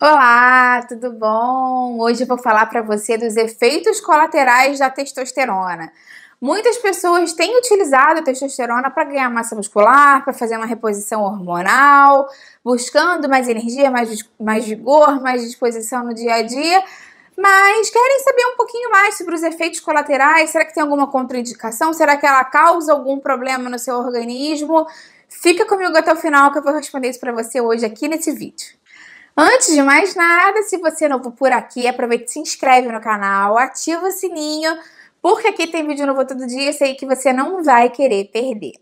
Olá, tudo bom? Hoje eu vou falar para você dos efeitos colaterais da testosterona. Muitas pessoas têm utilizado a testosterona para ganhar massa muscular, para fazer uma reposição hormonal, buscando mais energia, mais, mais vigor, mais disposição no dia a dia, mas querem saber um pouquinho mais sobre os efeitos colaterais. Será que tem alguma contraindicação? Será que ela causa algum problema no seu organismo? Fica comigo até o final que eu vou responder isso para você hoje aqui nesse vídeo. Antes de mais nada, se você é novo por aqui, aproveita e se inscreve no canal, ativa o sininho, porque aqui tem vídeo novo todo dia, sei que você não vai querer perder.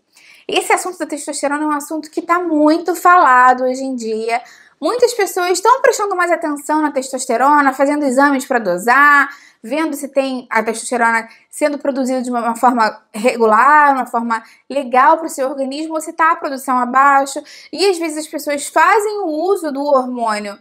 Esse assunto da testosterona é um assunto que está muito falado hoje em dia, Muitas pessoas estão prestando mais atenção na testosterona, fazendo exames para dosar, vendo se tem a testosterona sendo produzida de uma forma regular, uma forma legal para o seu organismo, ou se está a produção abaixo. E às vezes as pessoas fazem o uso do hormônio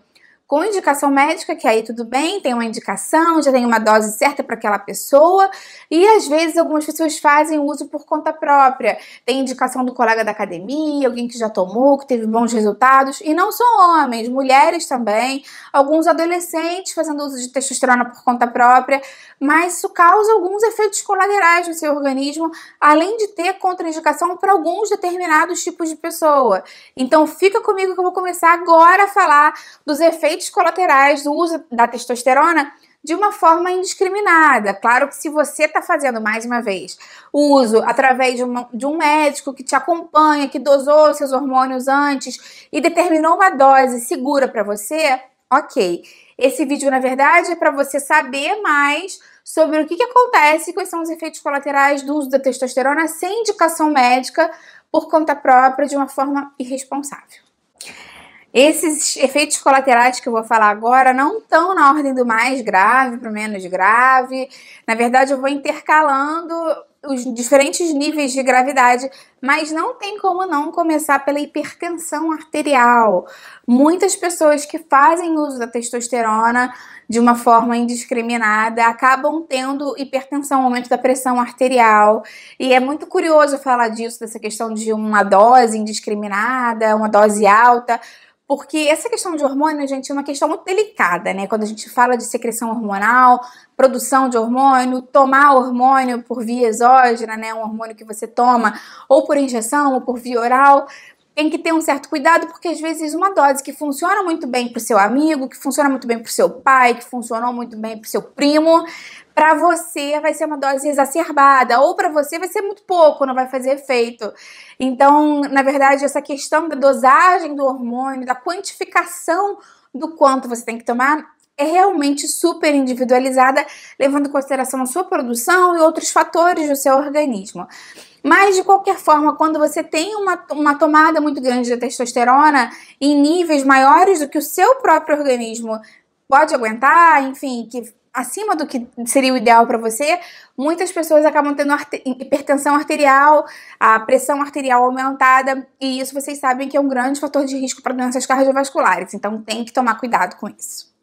com indicação médica, que aí tudo bem, tem uma indicação, já tem uma dose certa para aquela pessoa, e às vezes algumas pessoas fazem uso por conta própria. Tem indicação do colega da academia, alguém que já tomou, que teve bons resultados, e não só homens, mulheres também, alguns adolescentes fazendo uso de testosterona por conta própria, mas isso causa alguns efeitos colaterais no seu organismo, além de ter contraindicação para alguns determinados tipos de pessoa. Então fica comigo que eu vou começar agora a falar dos efeitos efeitos colaterais do uso da testosterona de uma forma indiscriminada. Claro que se você está fazendo, mais uma vez, o uso através de, uma, de, um médico que te acompanha, que dosou seus hormônios antes e determinou uma dose segura para você, ok. Esse vídeo, na verdade, é para você saber mais sobre o que, que acontece, quais são os efeitos colaterais do uso da testosterona sem indicação médica por conta própria de uma forma irresponsável. Esses efeitos colaterais que eu vou falar agora não estão na ordem do mais grave para o menos grave. Na verdade, eu vou intercalando os diferentes níveis de gravidade, mas não tem como não começar pela hipertensão arterial. Muitas pessoas que fazem uso da testosterona de uma forma indiscriminada acabam tendo hipertensão, aumento da pressão arterial. E é muito curioso falar disso, dessa questão de uma dose indiscriminada, uma dose alta, porque essa questão de hormônio, gente, é uma questão muito delicada, né? Quando a gente fala de secreção hormonal, produção de hormônio, tomar hormônio por via exógena, né? Um hormônio que você toma ou por injeção ou por via oral. Tem que ter um certo cuidado, porque às vezes uma dose que funciona muito bem para o seu amigo, que funciona muito bem para o seu pai, que funcionou muito bem para o seu primo, para você vai ser uma dose exacerbada, ou para você vai ser muito pouco, não vai fazer efeito. Então, na verdade, essa questão da dosagem do hormônio, da quantificação do quanto você tem que tomar, é realmente super individualizada, levando em consideração a sua produção e outros fatores do seu organismo. Mas, de qualquer forma, quando você tem uma, uma tomada muito grande de testosterona em níveis maiores do que o seu próprio organismo pode aguentar, enfim, que acima do que seria o ideal para você, muitas pessoas acabam tendo hipertensão arterial, a pressão arterial aumentada, e isso vocês sabem que é um grande fator de risco para doenças cardiovasculares, então tem que tomar cuidado com isso.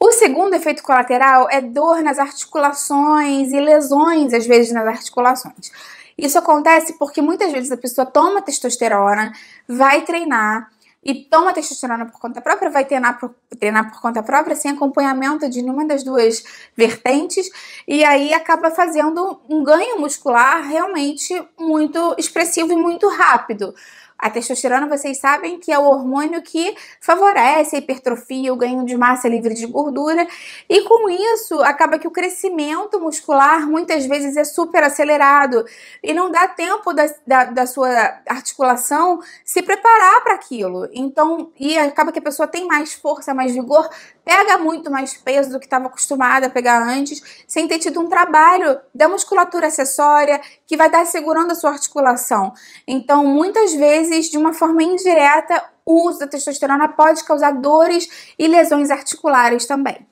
O segundo efeito colateral é dor nas articulações e lesões, às vezes, nas articulações. Isso acontece porque muitas vezes a pessoa toma testosterona, vai treinar, e toma testosterona por conta própria, vai treinar por, treinar por conta própria, sem acompanhamento de nenhuma das duas vertentes, e aí acaba fazendo um ganho muscular realmente muito expressivo e muito rápido. A testosterona, vocês sabem que é o hormônio que favorece a hipertrofia, o ganho de massa livre de gordura, e com isso acaba que o crescimento muscular muitas vezes é super acelerado e não dá tempo da, da, da sua articulação se preparar para aquilo. Então, e acaba que a pessoa tem mais força, mais vigor pega muito mais peso do que estava acostumada a pegar antes, sem ter tido um trabalho da musculatura acessória que vai estar segurando a sua articulação. Então, muitas vezes, de uma forma indireta, o uso da testosterona pode causar dores e lesões articulares também.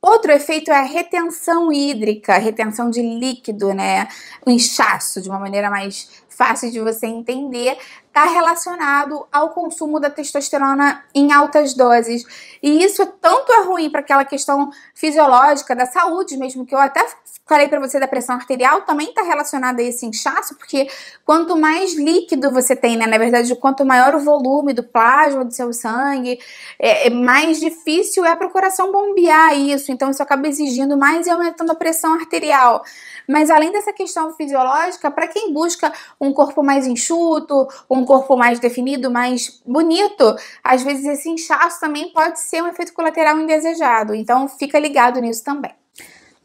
Outro efeito é a retenção hídrica, retenção de líquido, né? O inchaço, de uma maneira mais fácil de você entender, está relacionado ao consumo da testosterona em altas doses. E isso é tanto é ruim para aquela questão fisiológica da saúde mesmo, que eu até falei para você da pressão arterial, também está relacionado a esse inchaço, porque quanto mais líquido você tem, né, na verdade, quanto maior o volume do plasma do seu sangue, é, é mais difícil é para o coração bombear isso. Então isso acaba exigindo mais e aumentando a pressão arterial. Mas além dessa questão fisiológica, para quem busca um corpo mais enxuto, um corpo mais definido, mais bonito, às vezes esse inchaço também pode ser um efeito colateral indesejado. Então fica ligado nisso também.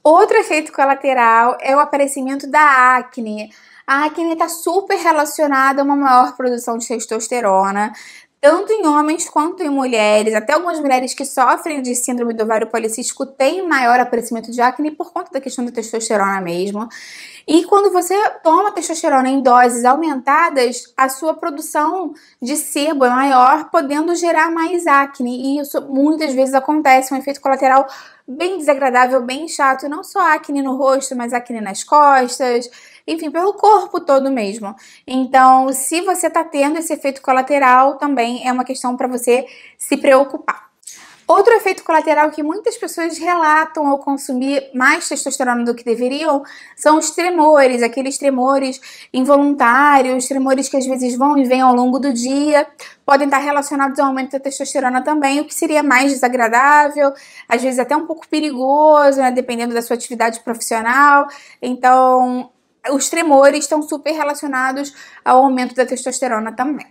Outro efeito colateral é o aparecimento da acne. A acne está super relacionada a uma maior produção de testosterona, tanto em homens quanto em mulheres. Até algumas mulheres que sofrem de síndrome do ovário policístico têm maior aparecimento de acne por conta da questão da testosterona mesmo. E quando você toma testosterona em doses aumentadas, a sua produção de sebo é maior, podendo gerar mais acne. E isso muitas vezes acontece, é um efeito colateral bem desagradável, bem chato, não só acne no rosto, mas acne nas costas, enfim, pelo corpo todo mesmo. Então, se você está tendo esse efeito colateral, também é uma questão para você se preocupar. Outro efeito colateral que muitas pessoas relatam ao consumir mais testosterona do que deveriam são os tremores, aqueles tremores involuntários, tremores que às vezes vão e vêm ao longo do dia, podem estar relacionados ao aumento da testosterona também, o que seria mais desagradável, às vezes até um pouco perigoso, né, dependendo da sua atividade profissional. Então, os tremores estão super relacionados ao aumento da testosterona também.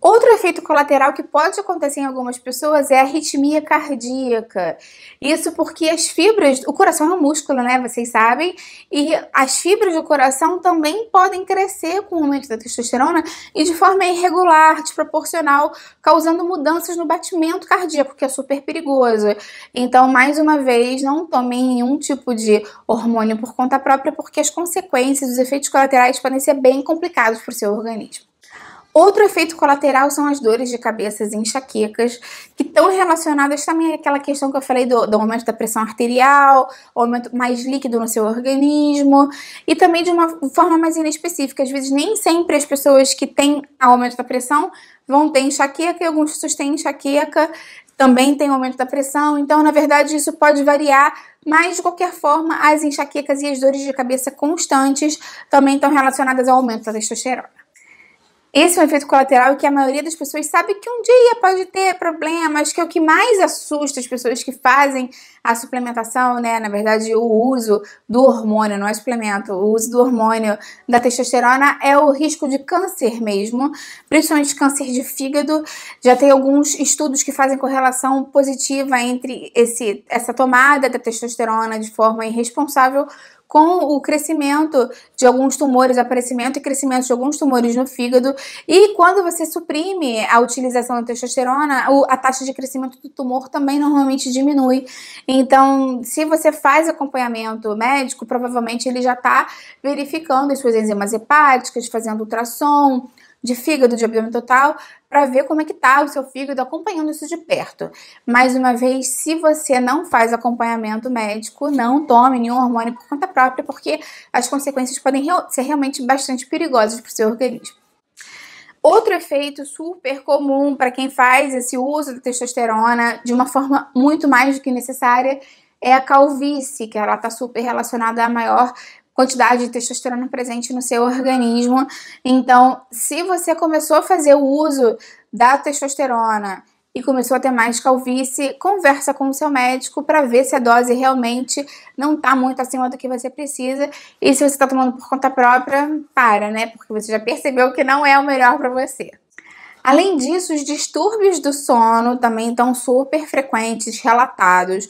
Outro efeito colateral que pode acontecer em algumas pessoas é a arritmia cardíaca. Isso porque as fibras, o coração é um músculo, né? Vocês sabem, e as fibras do coração também podem crescer com o aumento da testosterona e de forma irregular, desproporcional, causando mudanças no batimento cardíaco, que é super perigoso. Então, mais uma vez, não tomem nenhum tipo de hormônio por conta própria, porque as consequências, os efeitos colaterais podem ser bem complicados para o seu organismo. Outro efeito colateral são as dores de cabeça e enxaquecas, que estão relacionadas também àquela questão que eu falei do, do aumento da pressão arterial, aumento mais líquido no seu organismo, e também de uma forma mais inespecífica. Às vezes, nem sempre as pessoas que têm aumento da pressão vão ter enxaqueca, e alguns têm enxaqueca, também tem aumento da pressão. Então, na verdade, isso pode variar, mas de qualquer forma, as enxaquecas e as dores de cabeça constantes também estão relacionadas ao aumento da testosterona. Esse é um efeito colateral que a maioria das pessoas sabe que um dia pode ter problemas, que é o que mais assusta as pessoas que fazem a suplementação, né? Na verdade, o uso do hormônio, não é suplemento, o uso do hormônio da testosterona é o risco de câncer mesmo, principalmente câncer de fígado. Já tem alguns estudos que fazem correlação positiva entre esse, essa tomada da testosterona de forma irresponsável com o crescimento de alguns tumores, aparecimento e crescimento de alguns tumores no fígado. E quando você suprime a utilização da testosterona, a taxa de crescimento do tumor também normalmente diminui. Então, se você faz acompanhamento médico, provavelmente ele já está verificando as suas enzimas hepáticas, fazendo ultrassom de fígado, de abdômen total, para ver como é que tá o seu fígado acompanhando isso de perto. Mais uma vez, se você não faz acompanhamento médico, não tome nenhum hormônio por conta própria, porque as consequências podem ser realmente bastante perigosas para o seu organismo. Outro efeito super comum para quem faz esse uso da testosterona de uma forma muito mais do que necessária é a calvície, que ela está super relacionada à maior quantidade de testosterona presente no seu organismo. Então, se você começou a fazer o uso da testosterona e começou a ter mais calvície, conversa com o seu médico para ver se a dose realmente não está muito acima do que você precisa. E se você está tomando por conta própria, para, né? Porque você já percebeu que não é o melhor para você. Além disso, os distúrbios do sono também estão super frequentes, relatados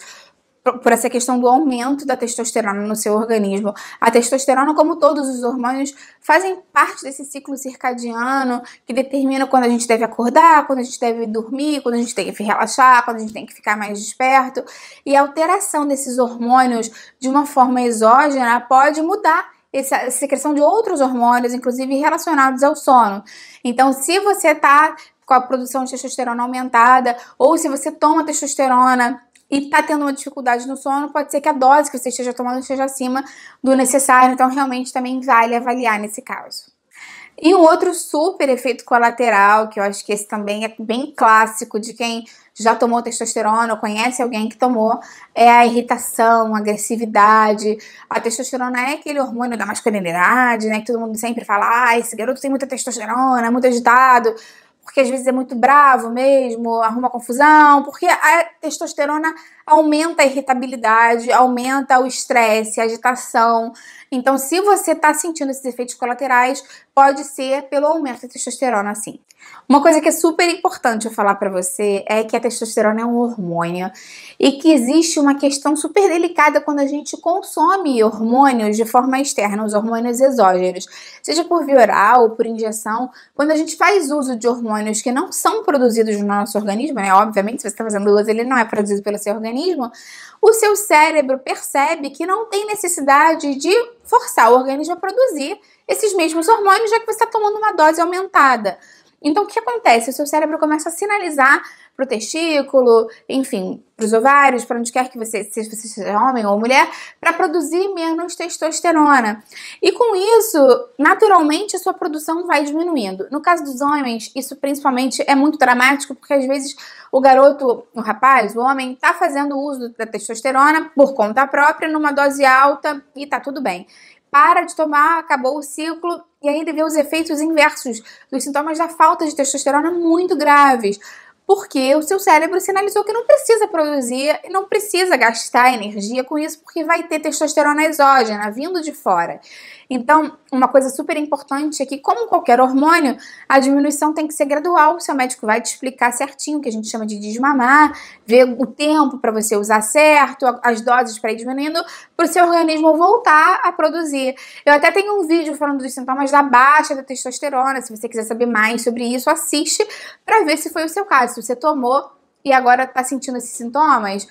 por essa questão do aumento da testosterona no seu organismo. A testosterona, como todos os hormônios, fazem parte desse ciclo circadiano que determina quando a gente deve acordar, quando a gente deve dormir, quando a gente tem que relaxar, quando a gente tem que ficar mais desperto. E a alteração desses hormônios de uma forma exógena pode mudar essa secreção de outros hormônios, inclusive relacionados ao sono. Então, se você está com a produção de testosterona aumentada, ou se você toma testosterona e está tendo uma dificuldade no sono, pode ser que a dose que você esteja tomando esteja acima do necessário, então realmente também vale avaliar nesse caso. E um outro super efeito colateral, que eu acho que esse também é bem clássico de quem já tomou testosterona ou conhece alguém que tomou, é a irritação, a agressividade. A testosterona é aquele hormônio da masculinidade, né? Que todo mundo sempre fala, ah, esse garoto tem muita testosterona, é muito agitado porque às vezes é muito bravo mesmo, arruma confusão, porque a testosterona aumenta a irritabilidade, aumenta o estresse, a agitação. Então, se você está sentindo esses efeitos colaterais, pode ser pelo aumento da testosterona, sim. Uma coisa que é super importante eu falar para você é que a testosterona é um hormônio e que existe uma questão super delicada quando a gente consome hormônios de forma externa, os hormônios exógenos, seja por via oral ou por injeção. Quando a gente faz uso de hormônios que não são produzidos no nosso organismo, né? Obviamente, se você está fazendo uso, ele não é produzido pelo seu organismo. O seu cérebro percebe que não tem necessidade de forçar o organismo a produzir esses mesmos hormônios, já que você está tomando uma dose aumentada. Então, o que acontece? O seu cérebro começa a sinalizar para o testículo, enfim, para os ovários, para onde quer que você, seja, você seja homem ou mulher, para produzir menos testosterona. E com isso, naturalmente, a sua produção vai diminuindo. No caso dos homens, isso principalmente é muito dramático, porque às vezes o garoto, o rapaz, o homem, está fazendo uso da testosterona por conta própria, numa dose alta, e está tudo bem para de tomar, acabou o ciclo e ainda vê os efeitos inversos dos sintomas da falta de testosterona muito graves. Porque o seu cérebro sinalizou que não precisa produzir e não precisa gastar energia com isso, porque vai ter testosterona exógena vindo de fora. Então, uma coisa super importante é que, como qualquer hormônio, a diminuição tem que ser gradual. O seu médico vai te explicar certinho, o que a gente chama de desmamar, ver o tempo para você usar certo, as doses para ir diminuindo, para o seu organismo voltar a produzir. Eu até tenho um vídeo falando dos sintomas da baixa da testosterona. Se você quiser saber mais sobre isso, assiste para ver se foi o seu caso, se você tomou e agora está sentindo esses sintomas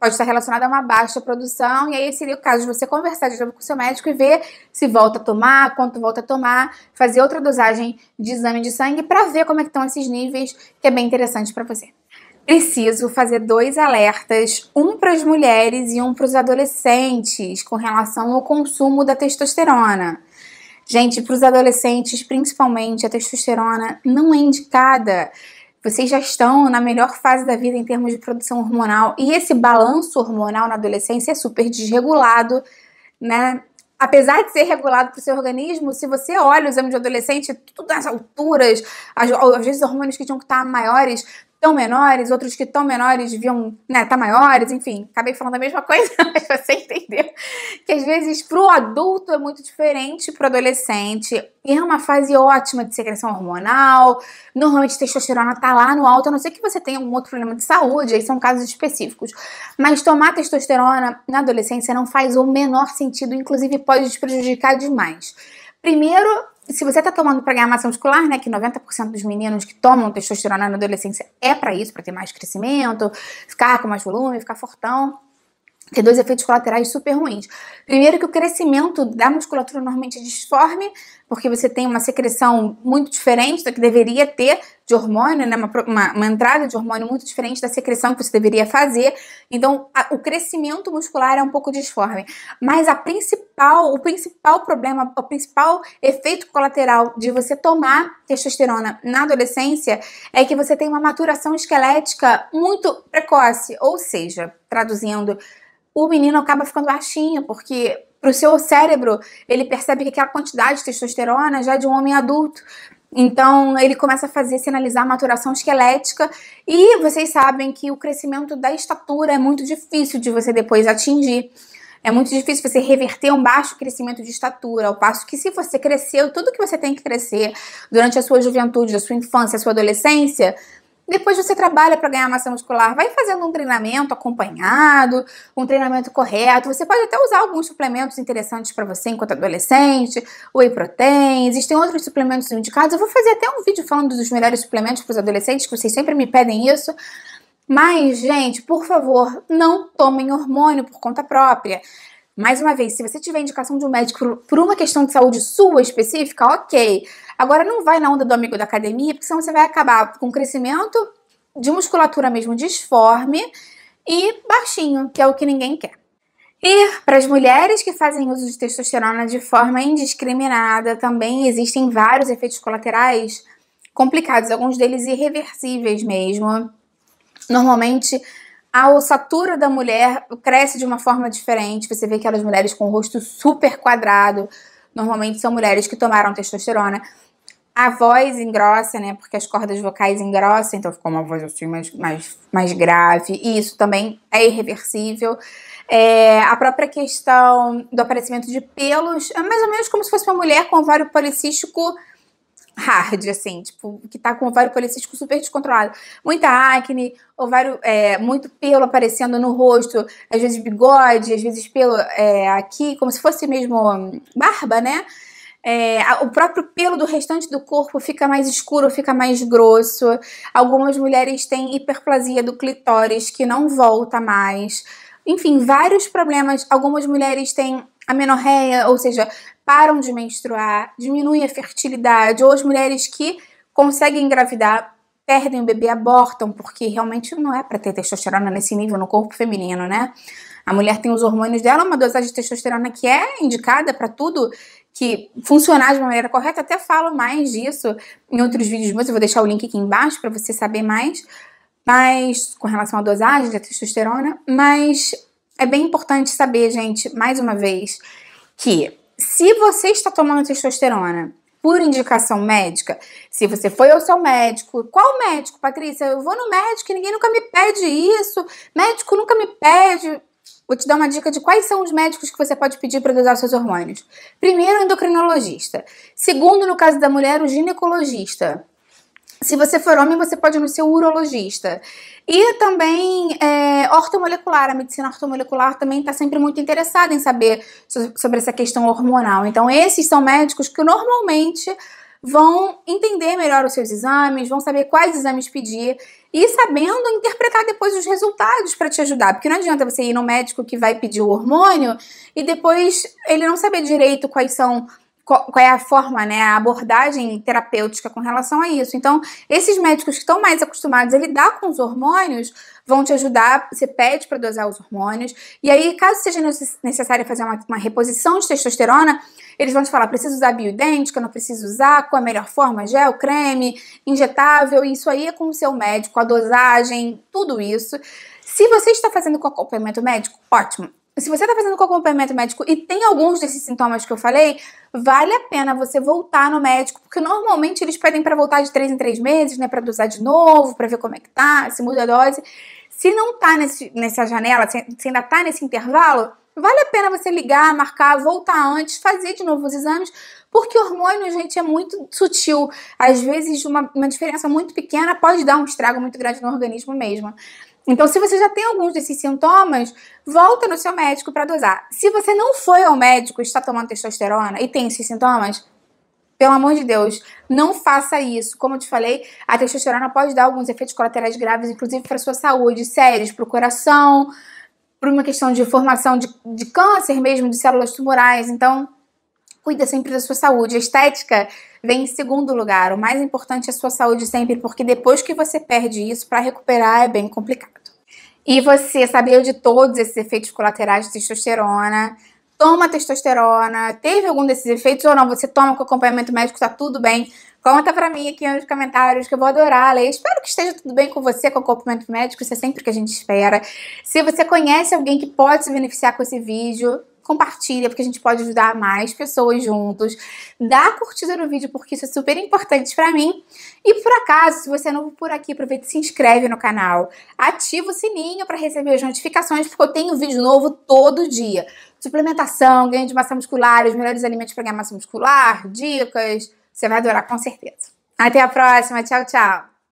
pode estar relacionada a uma baixa produção, e aí seria o caso de você conversar de novo com o seu médico e ver se volta a tomar, quanto volta a tomar, fazer outra dosagem de exame de sangue para ver como é que estão esses níveis, que é bem interessante para você preciso fazer dois alertas, um para as mulheres e um para os adolescentes, com relação ao consumo da testosterona. Gente, para os adolescentes, principalmente, a testosterona não é indicada vocês já estão na melhor fase da vida em termos de produção hormonal e esse balanço hormonal na adolescência é super desregulado, né? Apesar de ser regulado para o seu organismo, se você olha o exame de adolescente, tudo nas alturas, às, vezes vezes hormônios que tinham que estar maiores, estão menores, outros que estão menores deviam né, tá maiores, enfim, acabei falando a mesma coisa, mas você entendeu que às vezes pro adulto é muito diferente pro adolescente, e é uma fase ótima de secreção hormonal, normalmente testosterona tá lá no alto, a não ser que você tenha algum outro problema de saúde, aí são casos específicos, mas tomar testosterona na adolescência não faz o menor sentido, inclusive pode te prejudicar demais. Primeiro, se você está tomando para ganhar massa muscular, né, que 90% dos meninos que tomam testosterona na adolescência é para isso, para ter mais crescimento, ficar com mais volume, ficar fortão. Tem dois efeitos colaterais super ruins. Primeiro, que o crescimento da musculatura normalmente é disforme, porque você tem uma secreção muito diferente da que deveria ter de hormônio, né? Uma, uma, uma entrada de hormônio muito diferente da secreção que você deveria fazer. Então, a, o crescimento muscular é um pouco disforme. Mas a principal, o principal problema, o principal efeito colateral de você tomar testosterona na adolescência é que você tem uma maturação esquelética muito precoce. Ou seja, traduzindo, o menino acaba ficando baixinho, porque para o seu cérebro, ele percebe que aquela quantidade de testosterona já é de um homem adulto. Então, ele começa a fazer sinalizar a maturação esquelética, e vocês sabem que o crescimento da estatura é muito difícil de você depois atingir. É muito difícil você reverter um baixo crescimento de estatura, ao passo que se você cresceu tudo que você tem que crescer durante a sua juventude, a sua infância, a sua adolescência, depois você trabalha para ganhar massa muscular, vai fazendo um treinamento acompanhado, um treinamento correto. Você pode até usar alguns suplementos interessantes para você enquanto adolescente, whey protein, existem outros suplementos indicados. Eu vou fazer até um vídeo falando dos melhores suplementos para os adolescentes, que vocês sempre me pedem isso. Mas, gente, por favor, não tomem hormônio por conta própria. Mais uma vez, se você tiver indicação de um médico por uma questão de saúde sua específica, ok. Agora não vai na onda do amigo da academia, porque senão você vai acabar com crescimento de musculatura mesmo disforme e baixinho, que é o que ninguém quer. E para as mulheres que fazem uso de testosterona de forma indiscriminada, também existem vários efeitos colaterais complicados, alguns deles irreversíveis mesmo. Normalmente a ossatura da mulher cresce de uma forma diferente. Você vê aquelas mulheres com o rosto super quadrado. Normalmente são mulheres que tomaram testosterona. A voz engrossa, né? Porque as cordas vocais engrossam, então ficou uma voz assim mais, mais, mais grave. E isso também é irreversível. É, a própria questão do aparecimento de pelos é mais ou menos como se fosse uma mulher com ovário policístico hard, assim, tipo, que tá com o ovário policístico super descontrolado. Muita acne, ovário, é, muito pelo aparecendo no rosto, às vezes bigode, às vezes pelo é, aqui, como se fosse mesmo hum, barba, né? É, o próprio pelo do restante do corpo fica mais escuro, fica mais grosso. Algumas mulheres têm hiperplasia do clitóris, que não volta mais. Enfim, vários problemas. Algumas mulheres têm amenorreia, ou seja, param de menstruar, diminui a fertilidade, ou as mulheres que conseguem engravidar perdem o bebê, abortam, porque realmente não é para ter testosterona nesse nível no corpo feminino, né? A mulher tem os hormônios dela, uma dosagem de testosterona que é indicada para tudo que funcionar de uma maneira correta. Até falo mais disso em outros vídeos meus, eu vou deixar o link aqui embaixo para você saber mais. Mas com relação à dosagem da testosterona, mas é bem importante saber, gente, mais uma vez, que se você está tomando testosterona por indicação médica, se você foi ao seu médico, qual médico, Patrícia? Eu vou no médico e ninguém nunca me pede isso, médico nunca me pede. Vou te dar uma dica de quais são os médicos que você pode pedir para dosar seus hormônios. Primeiro, o endocrinologista. Segundo, no caso da mulher, o ginecologista. Se você for homem, você pode não ser urologista. E também é, ortomolecular, a medicina ortomolecular também está sempre muito interessada em saber so sobre essa questão hormonal. Então, esses são médicos que normalmente vão entender melhor os seus exames, vão saber quais exames pedir e sabendo interpretar depois os resultados para te ajudar, porque não adianta você ir no médico que vai pedir o hormônio e depois ele não saber direito quais são qual, é a forma, né, a abordagem terapêutica com relação a isso. Então, esses médicos que estão mais acostumados a lidar com os hormônios vão te ajudar, você pede para dosar os hormônios, e aí, caso seja necessário fazer uma, uma reposição de testosterona, eles vão te falar, preciso usar bioidêntica, não preciso usar, qual é a melhor forma, gel, creme, injetável, isso aí é com o seu médico, a dosagem, tudo isso. Se você está fazendo com acompanhamento médico, ótimo se você está fazendo com acompanhamento médico e tem alguns desses sintomas que eu falei, vale a pena você voltar no médico, porque normalmente eles pedem para voltar de 3 em 3 meses, né, para dosar de novo, para ver como é que tá, se muda a dose. Se não tá nesse, nessa janela, se, se ainda tá nesse intervalo, vale a pena você ligar, marcar, voltar antes, fazer de novo os exames, porque o hormônio, gente, é muito sutil. Às vezes, uma, uma diferença muito pequena pode dar um estrago muito grande no organismo mesmo. Então, se você já tem alguns desses sintomas, volta no seu médico para dosar. Se você não foi ao médico, está tomando testosterona e tem esses sintomas, pelo amor de Deus, não faça isso. Como eu te falei, a testosterona pode dar alguns efeitos colaterais graves, inclusive para sua saúde, sérios, para o coração, para uma questão de formação de, de câncer mesmo, de células tumorais. Então, Cuida sempre da sua saúde. A estética vem em segundo lugar. O mais importante é a sua saúde sempre, porque depois que você perde isso, para recuperar é bem complicado. E você sabia de todos esses efeitos colaterais de testosterona? Toma testosterona? Teve algum desses efeitos ou não? Você toma com acompanhamento médico, tá tudo bem? Conta pra mim aqui nos comentários que eu vou adorar ler. Espero que esteja tudo bem com você, com o acompanhamento médico, isso é sempre o que a gente espera. Se você conhece alguém que pode se beneficiar com esse vídeo, compartilha, porque a gente pode ajudar mais pessoas juntos. Dá curtida no vídeo, porque isso é super importante para mim. E por acaso, se você é novo por aqui, aproveita e se inscreve no canal. Ativa o sininho para receber as notificações, porque eu tenho vídeo novo todo dia. Suplementação, ganho de massa muscular, os melhores alimentos para ganhar massa muscular, dicas. Você vai adorar com certeza. Até a próxima. Tchau, tchau.